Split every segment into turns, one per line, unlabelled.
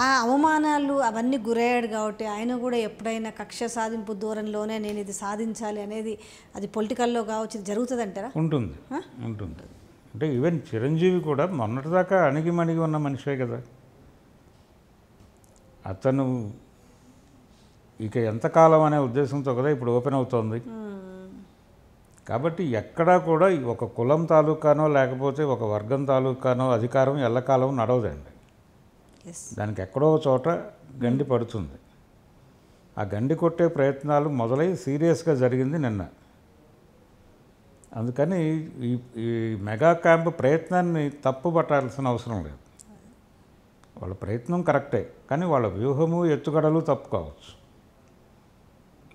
ఆ అవమానాలు అవన్నీ గురయ్యాడు కాబట్టి ఆయన కూడా ఎప్పుడైనా కక్ష సాధింపు దూరంలోనే నేను ఇది సాధించాలి అనేది అది పొలిటికల్లో కావచ్చు ఇది జరుగుతుంది అంటారా
ఉంటుంది ఉంటుంది అంటే ఈవెన్ చిరంజీవి కూడా మొన్నటిదాకా అణిగి మణిగి ఉన్న మనిషే కదా అతను ఇక ఎంతకాలం అనే ఉద్దేశంతో కదా ఇప్పుడు ఓపెన్ అవుతోంది కాబట్టి ఎక్కడా కూడా ఒక కులం తాలూకానో లేకపోతే ఒక వర్గం తాలూకానో అధికారం ఎల్లకాలం నడవదండి దానికి ఎక్కడో చోట గండి పడుతుంది ఆ గండి కొట్టే ప్రయత్నాలు మొదలై సీరియస్గా జరిగింది నిన్న అందుకని ఈ ఈ మెగా క్యాంప్ ప్రయత్నాన్ని తప్పుపట్టాల్సిన అవసరం లేదు వాళ్ళ ప్రయత్నం కరెక్టే కానీ వాళ్ళ వ్యూహము ఎత్తుగడలు తప్పుకోవచ్చు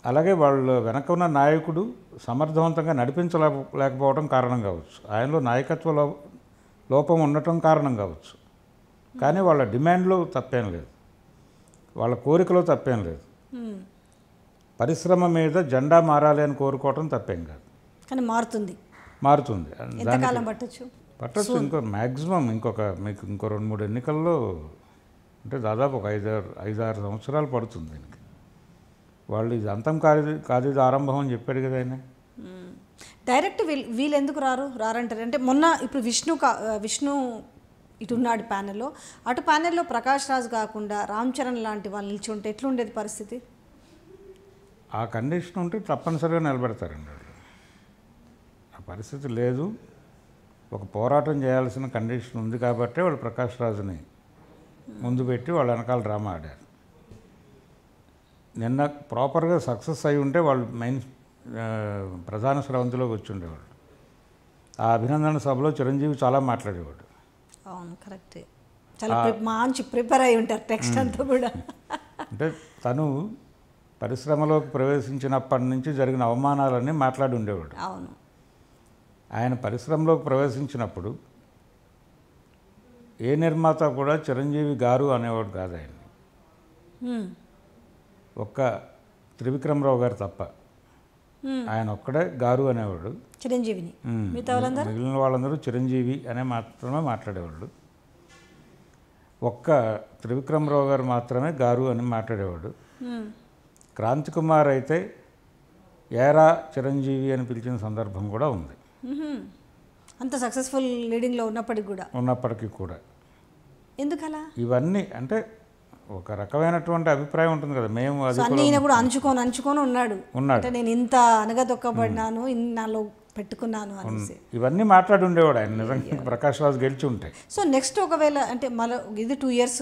అలాగే వాళ్ళ వెనక ఉన్న నాయకుడు సమర్థవంతంగా నడిపించలేకపోవడం కారణం కావచ్చు ఆయనలో నాయకత్వ లోపం ఉండటం కారణం కావచ్చు కానీ వాళ్ళ డిమాండ్లో తప్పేం లేదు వాళ్ళ కోరికలో తప్పేం లేదు పరిశ్రమ మీద జెండా మారాలి అని కోరుకోవటం తప్పేం కాదు
కానీ మారుతుంది
మారుతుంది పట్టచ్చు పట్టచ్చు ఇంకో మ్యాక్సిమం ఇంకొక మీకు ఇంకో రెండు మూడు ఎన్నికల్లో అంటే దాదాపు ఒక ఐదారు ఐదారు సంవత్సరాలు పడుతుంది దీనికి వాళ్ళు ఇది అంతం కాదు కాదు ఇది ఆరంభం అని చెప్పాడు కదా ఆయన
డైరెక్ట్ వీళ్ళు వీళ్ళు ఎందుకు రారు రారంటారు అంటే మొన్న ఇప్పుడు విష్ణు విష్ణు ఇటున్నాడు ప్యానెల్లో అటు ప్యానెల్లో ప్రకాష్ రాజ్ కాకుండా రామ్ చరణ్ లాంటి వాళ్ళు నిలిచి ఉంటే ఎట్లుండేది పరిస్థితి
ఆ కండిషన్ ఉంటే తప్పనిసరిగా నిలబెడతారండి వాళ్ళు ఆ పరిస్థితి లేదు ఒక పోరాటం చేయాల్సిన కండిషన్ ఉంది కాబట్టి వాళ్ళు ప్రకాష్ రాజుని ముందు పెట్టి వాళ్ళ వెనకాల డ్రామా ఆడారు నిన్న ప్రాపర్గా సక్సెస్ అయి ఉంటే వాళ్ళు మెయిన్ ప్రధాన స్రవంతిలోకి వచ్చి ఉండేవాళ్ళు ఆ అభినందన సభలో చిరంజీవి చాలా మాట్లాడేవాడు
అవును కరెక్ట్ చాలా మంచి ప్రిపేర్ అయి ఉంటారు టెక్స్ట్ అంతా కూడా
అంటే తను పరిశ్రమలోకి ప్రవేశించినప్పటి నుంచి జరిగిన అవమానాలన్నీ మాట్లాడి ఉండేవాడు అవును ఆయన పరిశ్రమలోకి ప్రవేశించినప్పుడు ఏ నిర్మాత కూడా చిరంజీవి గారు అనేవాడు కాదు ఆయన్ని ఒక్క త్రివిక్రమరావు గారు తప్ప Hmm. ఆయన ఒక్కడే గారు అనేవాడు
చిరంజీవిని
hmm. మిగిలిన
వాళ్ళందరూ చిరంజీవి అనే మాత్రమే మాట్లాడేవాడు ఒక్క త్రివిక్రమరావు గారు మాత్రమే గారు అని మాట్లాడేవాడు hmm. క్రాంతి కుమార్ అయితే ఏరా చిరంజీవి అని పిలిచిన సందర్భం కూడా ఉంది
mm-hmm. అంత సక్సెస్ఫుల్ లీడింగ్లో ఉన్నప్పటికి కూడా
ఉన్నప్పటికీ కూడా ఎందుకలా ఇవన్నీ అంటే ఒక రకమైనటువంటి అభిప్రాయం ఉంటుంది కదా మేము అన్ని కూడా
అంచుకొని అంచుకొని ఉన్నాడు ఉన్నాడు అంటే నేను ఇంత అనగదొక్కబడినాను నాలో పెట్టుకున్నాను అనేసి
ఇవన్నీ మాట్లాడి ఉండేవాడు ఆయన నిజంగా ప్రకాష్ రాజు గెలిచి ఉంటాయి
సో నెక్స్ట్ ఒకవేళ అంటే మళ్ళీ ఇది టూ ఇయర్స్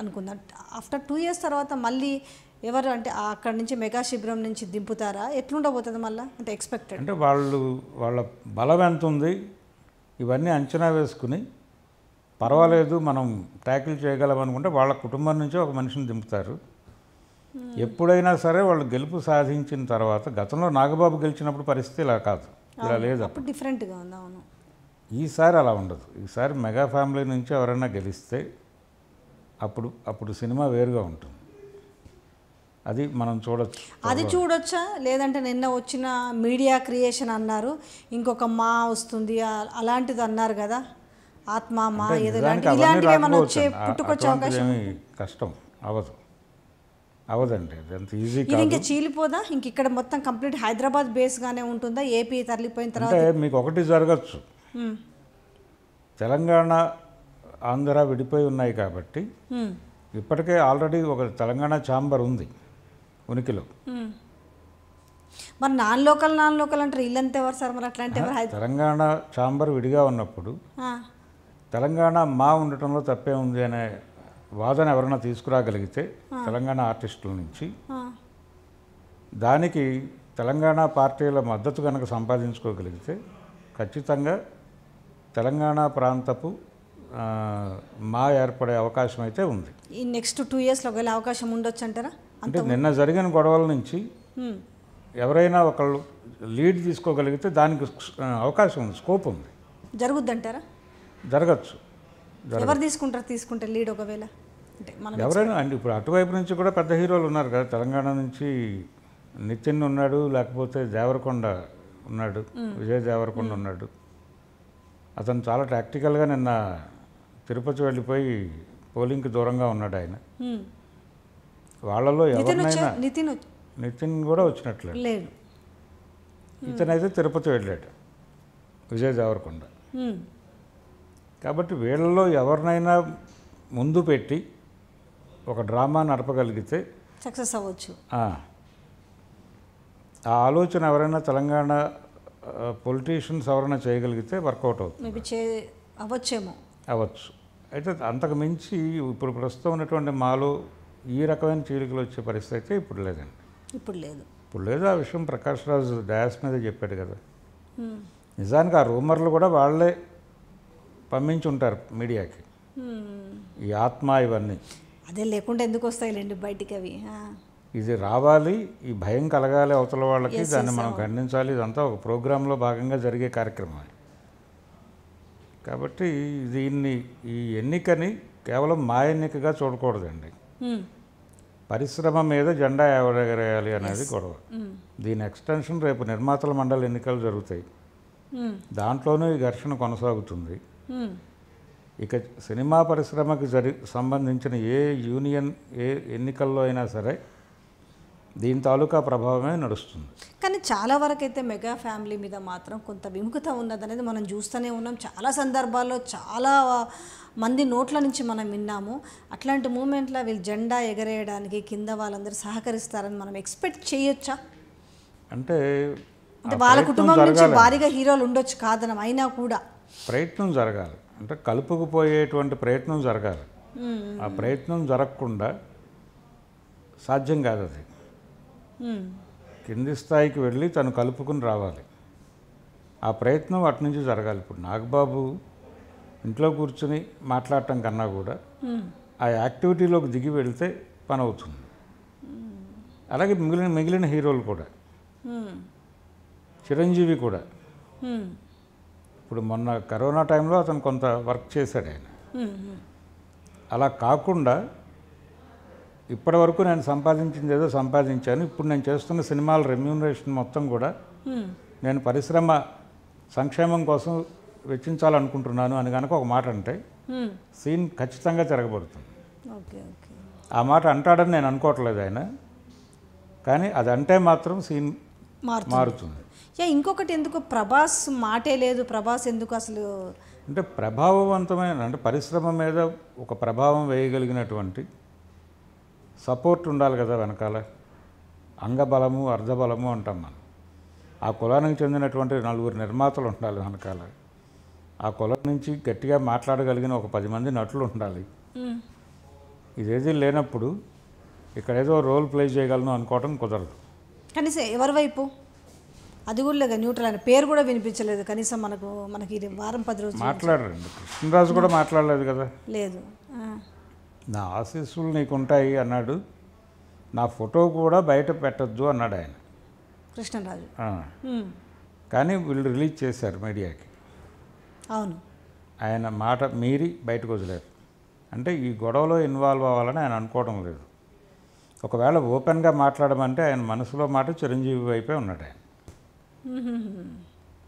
అనుకుందాం ఆఫ్టర్ టూ ఇయర్స్ తర్వాత మళ్ళీ ఎవరు అంటే అక్కడ నుంచి మెగా శిబిరం నుంచి దింపుతారా ఎట్లుండబోతుంది మళ్ళీ అంటే ఎక్స్పెక్టెడ్ అంటే
వాళ్ళు వాళ్ళ బలం ఎంత ఉంది ఇవన్నీ అంచనా వేసుకుని పర్వాలేదు మనం ట్యాకిల్ చేయగలం అనుకుంటే వాళ్ళ కుటుంబం నుంచి ఒక మనిషిని దింపుతారు hmm. ఎప్పుడైనా సరే వాళ్ళు గెలుపు సాధించిన తర్వాత గతంలో నాగబాబు గెలిచినప్పుడు పరిస్థితి ఇలా కాదు ఇలా లేదు అప్పుడు
డిఫరెంట్గా ఉంది అవును
ఈసారి అలా ఉండదు ఈసారి మెగా ఫ్యామిలీ నుంచి ఎవరైనా గెలిస్తే అప్పుడు అప్పుడు సినిమా వేరుగా ఉంటుంది అది మనం చూడొచ్చు అది
చూడొచ్చా లేదంటే నిన్న వచ్చిన మీడియా క్రియేషన్ అన్నారు ఇంకొక మా వస్తుంది అలాంటిది అన్నారు కదా ఆత్మ మా ఏదో
కష్టం అవదు అవదండి ఈజీ ఇంకా
చీలిపోదా ఇంక ఇక్కడ మొత్తం కంప్లీట్ హైదరాబాద్ బేస్గానే ఉంటుందా ఏపీ తరలిపోయిన తర్వాత
మీకు ఒకటి జరగచ్చు తెలంగాణ ఆంధ్ర విడిపోయి ఉన్నాయి కాబట్టి ఇప్పటికే ఆల్రెడీ ఒక తెలంగాణ ఛాంబర్ ఉంది ఉనికిలో
మరి నాన్ లోకల్ నాన్ లోకల్ అంటారు ఇల్లంతా ఎవరు సార్ మరి అట్లాంటి
తెలంగాణ ఛాంబర్ విడిగా ఉన్నప్పుడు తెలంగాణ మా ఉండటంలో తప్పే ఉంది అనే వాదన ఎవరైనా తీసుకురాగలిగితే తెలంగాణ ఆర్టిస్టుల నుంచి దానికి తెలంగాణ పార్టీల మద్దతు కనుక సంపాదించుకోగలిగితే ఖచ్చితంగా తెలంగాణ ప్రాంతపు మా ఏర్పడే అవకాశం అయితే ఉంది
ఈ నెక్స్ట్ టూ ఇయర్స్లో ఒకవేళ అవకాశం ఉండొచ్చు అంటారా
అంటే నిన్న జరిగిన గొడవల నుంచి ఎవరైనా ఒకళ్ళు లీడ్ తీసుకోగలిగితే దానికి అవకాశం ఉంది స్కోప్ ఉంది జరుగుద్దంటారా జరగచ్చు ఎవరు
తీసుకుంటారు తీసుకుంటే లీడ్ ఒకవేళ ఎవరైనా
అండి ఇప్పుడు అటువైపు నుంచి కూడా పెద్ద హీరోలు ఉన్నారు కదా తెలంగాణ నుంచి నితిన్ ఉన్నాడు లేకపోతే దేవరకొండ ఉన్నాడు విజయ్ దేవరకొండ ఉన్నాడు అతను చాలా ప్రాక్టికల్గా నిన్న తిరుపతి వెళ్ళిపోయి పోలింగ్కి దూరంగా ఉన్నాడు ఆయన వాళ్ళలో ఎవరినైనా నితిన్ కూడా వచ్చినట్లే ఇతనైతే తిరుపతి వెళ్ళాడు విజయ్ దేవరకొండ కాబట్టి వీళ్ళలో ఎవరినైనా ముందు పెట్టి ఒక డ్రామా నడపగలిగితే
సక్సెస్ అవ్వచ్చు
ఆ ఆలోచన ఎవరైనా తెలంగాణ పొలిటీషియన్స్ ఎవరైనా చేయగలిగితే వర్కౌట్
అవుతుంది అవ్వచ్చేమో
అవ్వచ్చు అయితే అంతకు మించి ఇప్పుడు ప్రస్తుతం ఉన్నటువంటి మాలో ఈ రకమైన చీలికలు వచ్చే పరిస్థితి అయితే ఇప్పుడు లేదండి ఇప్పుడు లేదు ఇప్పుడు లేదు ఆ విషయం ప్రకాష్ రాజు డయాస్ మీద చెప్పాడు కదా నిజానికి ఆ రూమర్లు కూడా వాళ్ళే పంపించి ఉంటారు మీడియాకి ఈ ఆత్మ ఇవన్నీ
అదే లేకుండా ఎందుకు వస్తాయిలేండి బయటికి అవి
ఇది రావాలి ఈ భయం కలగాలి అవతల వాళ్ళకి దాన్ని మనం ఖండించాలి ఇదంతా ఒక ప్రోగ్రాంలో భాగంగా జరిగే కార్యక్రమం కాబట్టి దీన్ని ఈ ఎన్నికని కేవలం మా ఎన్నికగా చూడకూడదండి పరిశ్రమ మీద జెండా ఎవరెగరేయాలి అనేది గొడవ దీని ఎక్స్టెన్షన్ రేపు నిర్మాతల మండలి ఎన్నికలు జరుగుతాయి దాంట్లోనూ ఈ ఘర్షణ కొనసాగుతుంది Hmm. ఇక సినిమా పరిశ్రమకు జరి సంబంధించిన ఏ యూనియన్ ఏ ఎన్నికల్లో అయినా సరే దీని తాలూకా ప్రభావమే నడుస్తుంది
కానీ చాలా వరకు అయితే మెగా ఫ్యామిలీ మీద మాత్రం కొంత విముఖత ఉన్నదనేది మనం చూస్తూనే ఉన్నాం చాలా సందర్భాల్లో చాలా మంది నోట్ల నుంచి మనం విన్నాము అట్లాంటి మూమెంట్లో వీళ్ళు జెండా ఎగరేయడానికి కింద వాళ్ళందరూ సహకరిస్తారని మనం ఎక్స్పెక్ట్ చేయొచ్చా అంటే వాళ్ళ కుటుంబం నుంచి భారీగా హీరోలు ఉండొచ్చు కాదనం అయినా కూడా
ప్రయత్నం జరగాలి అంటే కలుపుకుపోయేటువంటి ప్రయత్నం జరగాలి ఆ ప్రయత్నం జరగకుండా సాధ్యం కాదు అది కింది స్థాయికి వెళ్ళి తను కలుపుకుని రావాలి ఆ ప్రయత్నం అటు నుంచి జరగాలి ఇప్పుడు నాగబాబు ఇంట్లో కూర్చుని మాట్లాడటం కన్నా కూడా ఆ యాక్టివిటీలోకి దిగి వెళితే పని అవుతుంది అలాగే మిగిలిన మిగిలిన హీరోలు కూడా చిరంజీవి కూడా ఇప్పుడు మొన్న కరోనా టైంలో అతను కొంత వర్క్ చేశాడు ఆయన అలా కాకుండా ఇప్పటి వరకు నేను సంపాదించింది ఏదో సంపాదించాను ఇప్పుడు నేను చేస్తున్న సినిమాల రెమ్యూనరేషన్ మొత్తం కూడా నేను పరిశ్రమ సంక్షేమం కోసం వెచ్చించాలనుకుంటున్నాను అని కనుక ఒక మాట అంటే సీన్ ఖచ్చితంగా జరగబడుతుంది ఆ మాట అంటాడని నేను అనుకోవట్లేదు ఆయన కానీ అది అంటే మాత్రం సీన్
మారుతుంది యా ఇంకొకటి ఎందుకు ప్రభాస్ మాటే లేదు ప్రభాస్ ఎందుకు అసలు
అంటే ప్రభావవంతమైన అంటే పరిశ్రమ మీద ఒక ప్రభావం వేయగలిగినటువంటి సపోర్ట్ ఉండాలి కదా వెనకాల అంగబలము అర్ధబలము అంటాం మనం ఆ కులానికి చెందినటువంటి నలుగురు నిర్మాతలు ఉండాలి వెనకాల ఆ కులం నుంచి గట్టిగా మాట్లాడగలిగిన ఒక పది మంది నటులు ఉండాలి ఇదేది లేనప్పుడు ఇక్కడ ఏదో రోల్ ప్లే చేయగలను అనుకోవటం కుదరదు
కనీసం ఎవరి వైపు అది కూడా న్యూట్రల్ అనే పేరు కూడా వినిపించలేదు కనీసం మనకు మనకి ఇది వారం పది రోజులు మాట్లాడరండి కృష్ణరాజు కూడా
మాట్లాడలేదు కదా లేదు నా ఆశీస్సులు నీకుంటాయి అన్నాడు నా ఫోటో కూడా బయట పెట్టద్దు అన్నాడు ఆయన కృష్ణరాజు కానీ వీళ్ళు రిలీజ్ చేశారు మీడియాకి అవును ఆయన మాట మీరి బయటకు వదిలేదు అంటే ఈ గొడవలో ఇన్వాల్వ్ అవ్వాలని ఆయన అనుకోవడం లేదు ఒకవేళ ఓపెన్గా మాట్లాడమంటే ఆయన మనసులో మాట చిరంజీవి వైపే ఉన్నాడు ఆయన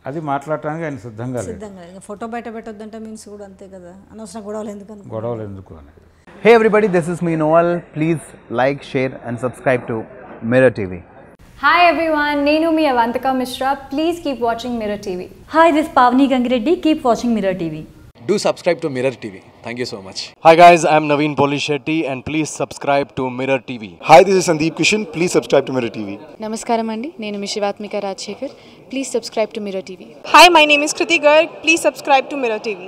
అది మాట్లాడటానికి ఆయన సిద్ధంగా సిద్ధంగా
ఫోటో బయట పెట్టొద్దంటే మీన్స్ కూడా అంతే కదా అనవసరం గొడవలు ఎందుకు గొడవలు
ఎందుకు hey everybody this is me నోవల్ please like share and subscribe to
Mirror TV
hi everyone నేను మీ Avantika Mishra please keep watching Mirror TV hi this Pavani Gangireddy keep watching Mirror TV
do subscribe to Mirror TV Thank you so much. Hi guys, I'm Naveen Polishetty and please subscribe to Mirror TV. Hi, this is Sandeep Kishan. Please subscribe to Mirror TV.
Namaskaram andi. నేను మీ Shivathmika Rajasekhar please subscribe to Mirror TV hi my name is Kriti Garg please subscribe to Mirror TV